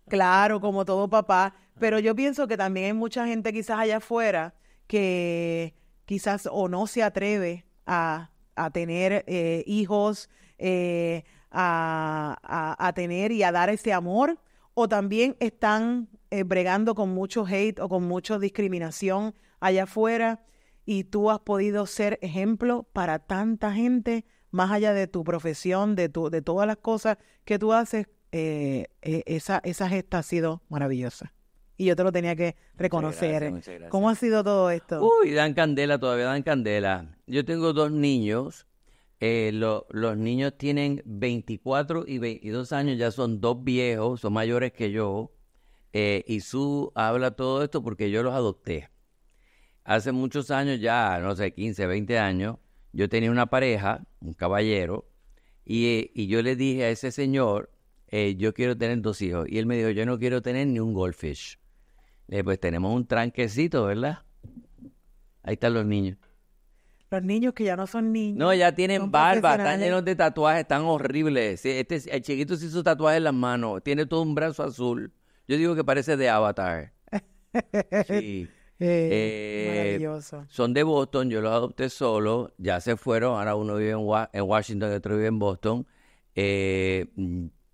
Claro, como todo papá. Pero yo pienso que también hay mucha gente quizás allá afuera que quizás o no se atreve a, tener eh, hijos, eh, a, tener y a dar ese amor, o también están eh, bregando con mucho hate o con mucha discriminación allá afuera y tú has podido ser ejemplo para tanta gente más allá de tu profesión, de, tu, de todas las cosas que tú haces, eh, eh, esa, gesta ha sido maravillosa y yo te lo tenía que reconocer. ¿eh? ¿Cómo ha sido todo esto? Uy, dan candela, todavía dan candela. Yo tengo dos niños. los niños tienen 24 y 22 años, ya son dos viejos, son mayores que yo. y su habla todo esto porque yo los adopté. Hace muchos años ya, no sé, 15, 20 años, yo tenía una pareja, un caballero, y, eh, yo le dije a ese señor, eh, yo quiero tener dos hijos. Y él me dijo, yo no quiero tener ni un goldfish. Le dije, pues tenemos un tranquecito, ¿verdad? Ahí están los niños. Los niños que ya no son niños. No, ya tienen barba, están llenos de tatuajes, están horribles. Este, el chiquito se hizo tatuajes en las manos, tiene todo un brazo azul. Yo digo que parece de Avatar. (laughs) Sí. Eh, son de Boston, yo los adopté solo, ya se fueron, ahora uno vive en, Washington y otro vive en Boston. Eh,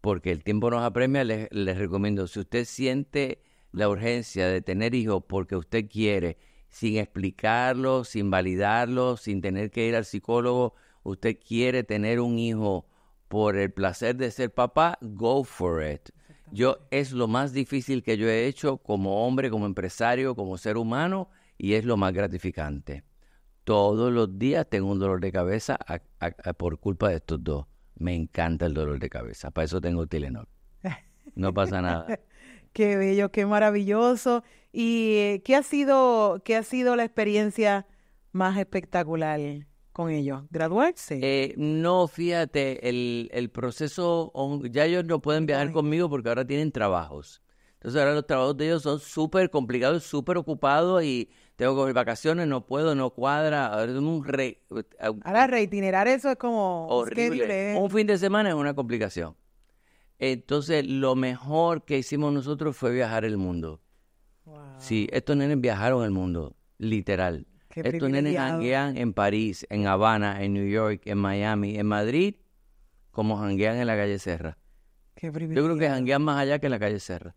porque el tiempo nos apremia, les, les recomiendo, si usted siente la urgencia de tener hijos porque usted quiere, sin explicarlo, sin validarlo, sin tener que ir al psicólogo, usted quiere tener un hijo por el placer de ser papá, go for it. Yo es lo más difícil que yo he hecho como hombre, como empresario, como ser humano y es lo más gratificante. Todos los días tengo un dolor de cabeza por culpa de estos dos. Me encanta el dolor de cabeza, para eso tengo Telenor. No pasa nada. (laughs) qué bello, qué maravilloso. ¿Y eh, qué ha sido, qué ha sido la experiencia más espectacular con ellos? ¿Graduarse? Eh, no, fíjate, el, proceso, ya ellos no pueden viajar conmigo porque ahora tienen trabajos. Entonces ahora los trabajos de ellos son súper complicados, súper ocupados y tengo que ver vacaciones, no puedo, no cuadra. Ahora, reitinerar eso es como horrible. Un fin de semana es una complicación. Entonces lo mejor que hicimos nosotros fue viajar el mundo. Wow. Sí, estos nenes viajaron el mundo, literal. Estos nenes janguean en París, en Habana, en New York, en Miami, en Madrid, como janguean en la calle Serra. Yo creo que janguean más allá que en la calle Serra.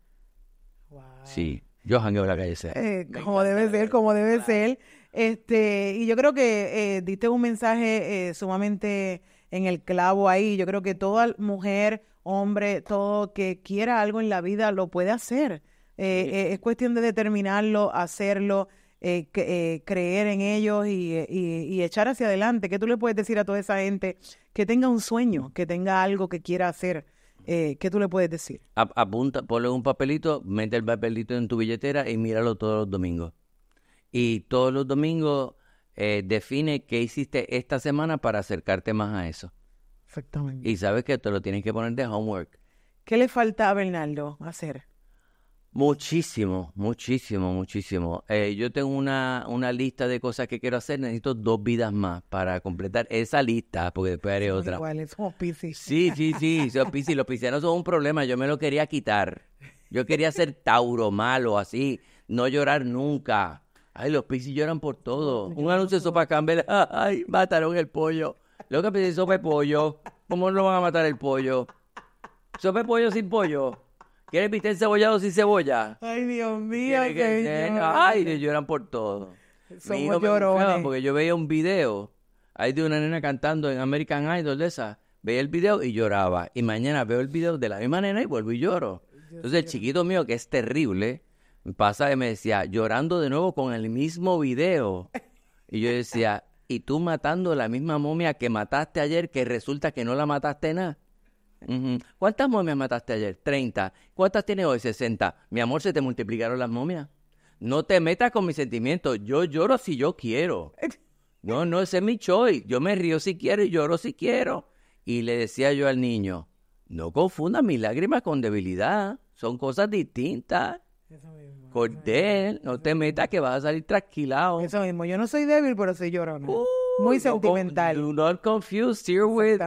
Sí. Yo jangueo en la calle Serra. Eh, como debe ser, como debe ser. Este, y yo creo que eh, diste un mensaje eh, sumamente en el clavo ahí. Yo creo que toda mujer, hombre, todo que quiera algo en la vida lo puede hacer. es cuestión de determinarlo, hacerlo eh, eh, creer en ellos eh, y, echar hacia adelante. ¿Qué tú le puedes decir a toda esa gente que tenga un sueño, que tenga algo que quiera hacer? ¿Qué tú le puedes decir? apunta, ponle un papelito, mete el papelito en tu billetera y míralo todos los domingos. Y todos los domingos define qué hiciste esta semana para acercarte más a eso. Exactamente. Y sabes que te lo tienes que poner de homework. ¿Qué le falta a Bernardo hacer? Muchísimo, muchísimo, muchísimo. Eh, yo tengo una, una lista de cosas que quiero hacer. Necesito dos vidas más para completar esa lista, porque después haré otra. Sí, sí, sí, somos (laughs) piscis. Los piscianos son un problema. Yo me lo quería quitar. Yo quería ser Tauro malo, así. No llorar nunca. Ay, los piscis lloran por todo. un anuncio de sopa Campbell. (laughs) Ay, mataron el pollo. Lo que pedí sopa de pollo. ¿Cómo no van a matar el pollo? Sopa pollo sin pollo. ¿Quieres viste cebollado sin cebolla? Ay, Dios mío, que, Ay, lloran por todo. Somos Porque yo veía un video ahí de una nena cantando en American Idol de esa. Veía el video y lloraba. Y mañana veo el video de la misma nena y vuelvo y lloro. Entonces el chiquito mío, que es terrible, pasa y me decía, llorando de nuevo con el mismo video. Y yo decía, ¿y tú matando la misma momia que mataste ayer que resulta que no la mataste nada? ¿Cuántas momias mataste ayer? 30. ¿Cuántas tienes hoy? 60. Mi amor, se te multiplicaron las momias. No te metas con mis sentimientos. Yo lloro si yo quiero. (laughs) No, no, ese es mi choice. Yo me río si quiero y lloro si quiero. Y le decía yo al niño, no confundas mis lágrimas con debilidad. Son cosas distintas. Cordel, no te metas que vas a salir tranquilado. Eso mismo, yo no soy débil, pero soy lloro. Uh muy oh, oh, sentimental. Do not confuse here with,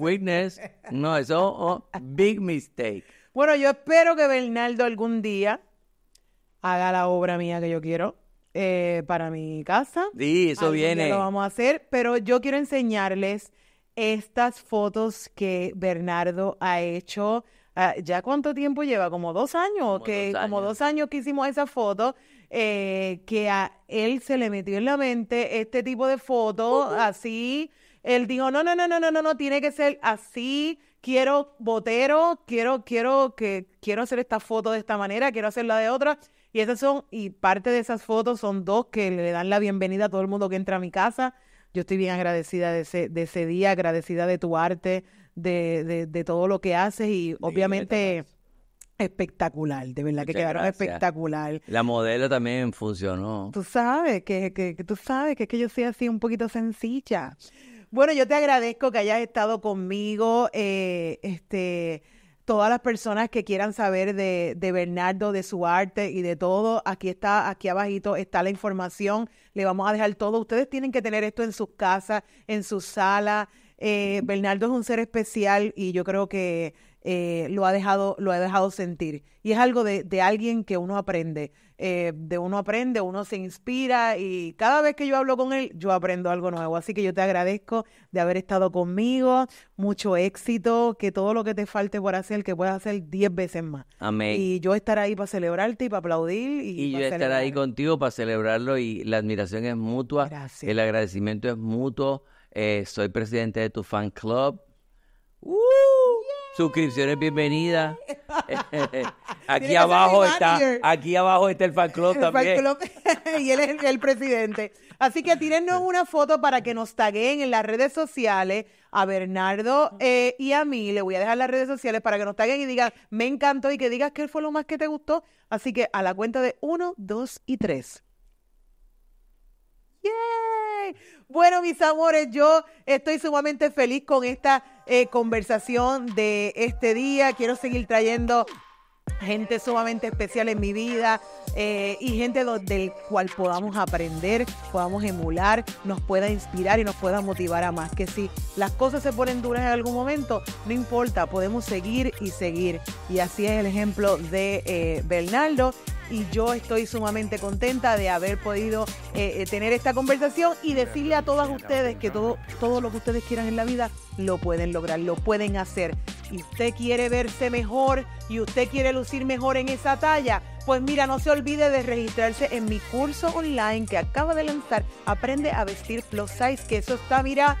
witness. No, es un (laughs) big mistake. Bueno, yo espero que Bernardo algún día haga la obra mía que yo quiero eh, para mi casa. Sí, eso viene. lo vamos a hacer, pero yo quiero enseñarles estas fotos que Bernardo ha hecho. Ah, ¿Ya cuánto tiempo lleva? ¿Como dos años? que, como dos años que hicimos esa foto eh, que a él se le metió en la mente este tipo de fotos, así. Él dijo, no, no, no, no, no, no, no, tiene que ser así. Quiero botero, quiero, quiero, que, quiero hacer esta foto de esta manera, quiero hacerla de otra. Y esas son, y parte de esas fotos son dos que le dan la bienvenida a todo el mundo que entra a mi casa. Yo estoy bien agradecida de ese, de ese día, agradecida de tu arte, de, de todo lo que haces y obviamente espectacular, de verdad que quedaron espectacular. La modelo también funcionó. Tú sabes que, tú sabes que que yo soy así un poquito sencilla. Bueno, yo te agradezco que hayas estado conmigo. Eh, este, todas las personas que quieran saber de, de, Bernardo, de su arte y de todo, aquí está, aquí abajito está la información. Le vamos a dejar todo. Ustedes tienen que tener esto en sus casas, en su sala. Eh, Bernardo es un ser especial y yo creo que eh, lo, ha dejado, lo ha dejado sentir. Y es algo de, alguien que uno aprende. Eh, de uno aprende, uno se inspira y cada vez que yo hablo con él, yo aprendo algo nuevo. Así que yo te agradezco de haber estado conmigo. Mucho éxito, que todo lo que te falte por hacer, que puedas hacer diez veces más. Amén. Y yo estar ahí para celebrarte y para aplaudir. Y, yo estar ahí contigo para celebrarlo y la admiración es mutua. El agradecimiento es mutuo. Eh, soy presidente de tu fan club. ¡Uh! Suscripciones bienvenida. (laughs) aquí abajo está, aquí abajo está el fan club también. (laughs) y él es el, presidente. Así que tírennos una foto para que nos taguen en las redes sociales. A Bernardo eh, y a mí le voy a dejar las redes sociales para que nos taguen y digan, me encantó y que digas qué fue lo más que te gustó. Así que a la cuenta de uno, dos y tres. ¡Yay! Bueno, mis amores, yo estoy sumamente feliz con esta eh, conversación de este día. Quiero seguir trayendo gente sumamente especial en mi vida eh, y gente del cual podamos aprender, podamos emular, nos pueda inspirar y nos pueda motivar a más. Que si las cosas se ponen duras en algún momento, no importa, podemos seguir y seguir. Y así es el ejemplo de eh, Bernardo. Y yo estoy sumamente contenta de haber podido eh, tener esta conversación y decirle a todas ustedes que todo, todo lo que ustedes quieran en la vida lo pueden lograr, lo pueden hacer y usted quiere verse mejor y usted quiere lucir mejor en esa talla, pues mira, no se olvide de registrarse en mi curso online que acaba de lanzar, Aprende a vestir plus size, que eso está, mira,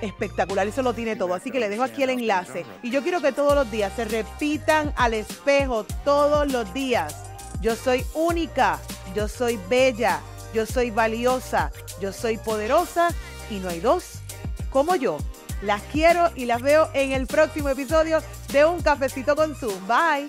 espectacular, eso lo tiene todo. Así que le dejo aquí el enlace. Y yo quiero que todos los días se repitan al espejo, todos los días. Yo soy única, yo soy bella, yo soy valiosa, yo soy poderosa y no hay dos como yo. Las quiero y las veo en el próximo episodio de Un Cafecito con Zoom. Bye.